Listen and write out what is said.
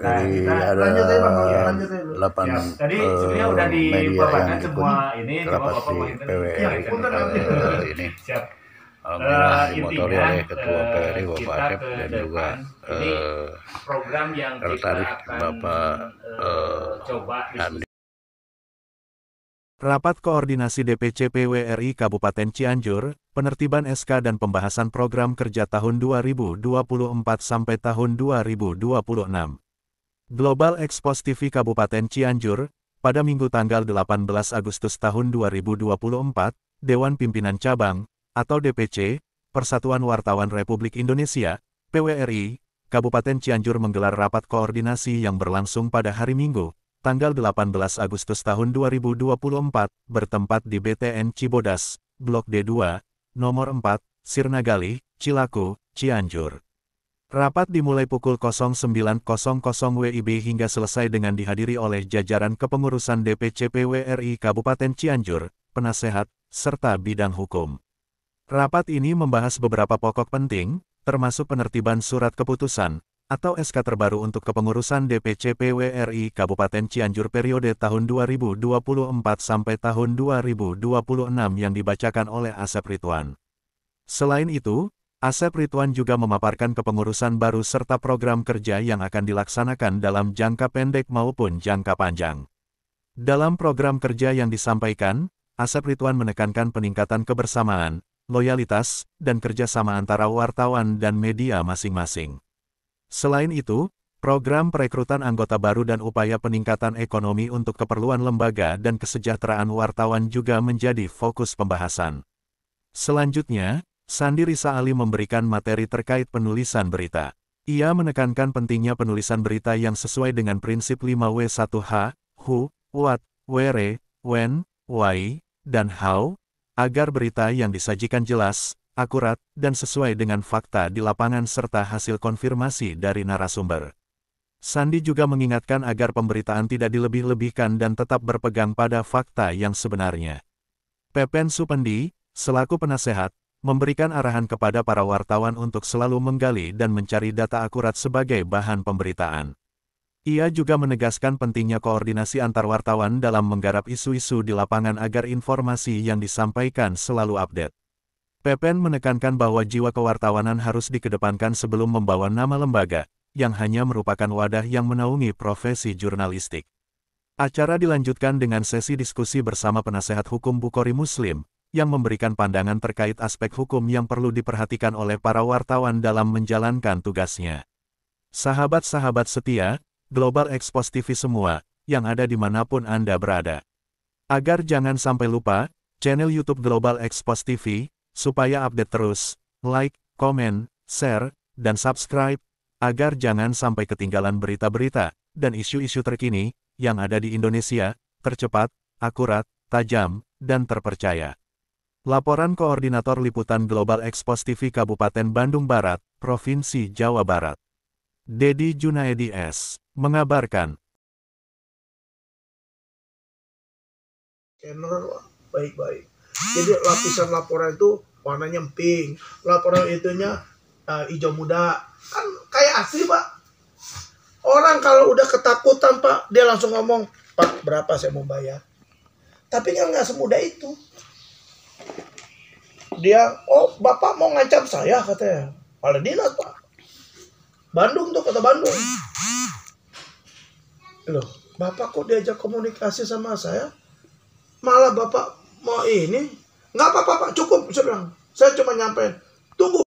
dari nah, kita, ada iya, delapan ya, tadi uh, sebenarnya eh, udah dipaparkan semua ini cuma bapak mau ya, uh, ini siap Alhamdulillah uh, motor oleh Ketua eh, PRI Bapak Asep dan juga uh, program yang tertarik Bapak uh, coba Andi. Rapat Koordinasi DPC PWRI Kabupaten Cianjur, penertiban SK dan pembahasan program kerja tahun 2024 sampai tahun 2026. Global Expos TV Kabupaten Cianjur, pada Minggu tanggal 18 Agustus tahun 2024, Dewan Pimpinan Cabang, atau DPC, Persatuan Wartawan Republik Indonesia, PWRI, Kabupaten Cianjur menggelar rapat koordinasi yang berlangsung pada hari Minggu, tanggal 18 Agustus tahun 2024, bertempat di BTN Cibodas, Blok D2, Nomor 4, Sirnagali, Cilaku, Cianjur. Rapat dimulai pukul 09.00 WIB hingga selesai dengan dihadiri oleh jajaran kepengurusan DPC PWRI Kabupaten Cianjur, penasehat, serta bidang hukum. Rapat ini membahas beberapa pokok penting, termasuk penertiban surat keputusan, atau SK terbaru untuk kepengurusan DPC PWRI Kabupaten Cianjur periode tahun 2024 sampai tahun 2026 yang dibacakan oleh Asep Rituan. Selain itu, Asep Ridwan juga memaparkan kepengurusan baru serta program kerja yang akan dilaksanakan dalam jangka pendek maupun jangka panjang. Dalam program kerja yang disampaikan, Asep Ridwan menekankan peningkatan kebersamaan, loyalitas, dan kerjasama antara wartawan dan media masing-masing. Selain itu, program perekrutan anggota baru dan upaya peningkatan ekonomi untuk keperluan lembaga dan kesejahteraan wartawan juga menjadi fokus pembahasan. Selanjutnya, Sandi Risa Ali memberikan materi terkait penulisan berita. Ia menekankan pentingnya penulisan berita yang sesuai dengan prinsip 5W1H, Who, What, Where, When, Why, dan How, agar berita yang disajikan jelas, akurat, dan sesuai dengan fakta di lapangan serta hasil konfirmasi dari narasumber. Sandi juga mengingatkan agar pemberitaan tidak dilebih-lebihkan dan tetap berpegang pada fakta yang sebenarnya. Pepen Supendi, selaku penasehat, memberikan arahan kepada para wartawan untuk selalu menggali dan mencari data akurat sebagai bahan pemberitaan. Ia juga menegaskan pentingnya koordinasi antar wartawan dalam menggarap isu-isu di lapangan agar informasi yang disampaikan selalu update. Pepen menekankan bahwa jiwa kewartawanan harus dikedepankan sebelum membawa nama lembaga, yang hanya merupakan wadah yang menaungi profesi jurnalistik. Acara dilanjutkan dengan sesi diskusi bersama penasehat hukum Bukhari Muslim, yang memberikan pandangan terkait aspek hukum yang perlu diperhatikan oleh para wartawan dalam menjalankan tugasnya. Sahabat-sahabat setia, Global Expos TV semua, yang ada di dimanapun Anda berada. Agar jangan sampai lupa, channel YouTube Global Expos TV, supaya update terus, like, komen, share, dan subscribe, agar jangan sampai ketinggalan berita-berita, dan isu-isu terkini, yang ada di Indonesia, tercepat, akurat, tajam, dan terpercaya. Laporan Koordinator Liputan Global Expos TV Kabupaten Bandung Barat, Provinsi Jawa Barat. Dedi Junaedi S. mengabarkan. Channel baik-baik. Jadi lapisan laporan itu warnanya pink. laporan itunya uh, hijau muda. Kan kayak asli, Pak. Orang kalau udah ketakutan, Pak, dia langsung ngomong, Pak, berapa saya mau bayar? Tapi kan nggak semudah itu dia oh bapak mau ngancam saya katanya pada dinas pak Bandung tuh kata Bandung loh bapak kok diajak komunikasi sama saya malah bapak mau ini nggak apa-apa pak cukup saya bilang saya cuma nyampe tunggu